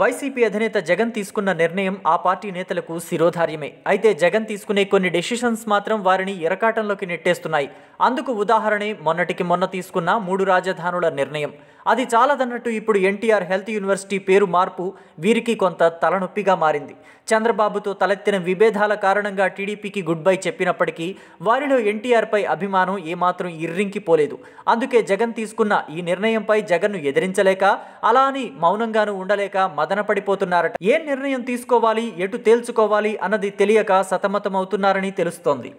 YCP అధినేత జగన్ తీసుకున్న నిర్ణయం ఆ పార్టీ నేతలకు శిరోధార్యమే అయితే జగన్ తీసుకునే కొన్ని డెసిషన్స్ మాత్రం వారిని ఎరకాటంలోకి నెట్టేస్తున్నాయి అందుకు ఉదాహరణే మొన్నటికి మొన్న తీసుకున్న మూడు రాజధానుల నిర్ణయం అది చాలదన్నట్టు ఇప్పుడు ఎన్టీఆర్ హెల్త్ యూనివర్సిటీ పేరు మార్పు వీరికి కొంత తలనొప్పిగా మారింది చంద్రబాబుతో తలెత్తిన విభేదాల కారణంగా టీడీపీకి గుడ్ బై చెప్పినప్పటికీ వారిలో ఎన్టీఆర్పై అభిమానం ఏమాత్రం ఇర్రింకి పోలేదు అందుకే జగన్ తీసుకున్న ఈ నిర్ణయంపై జగన్ను ఎదిరించలేక అలా అని మౌనంగాను ఉండలేక మదన పడిపోతున్నారట ఏ నిర్ణయం తీసుకోవాలి ఎటు తేల్చుకోవాలి అన్నది తెలియక సతమతమవుతున్నారని తెలుస్తోంది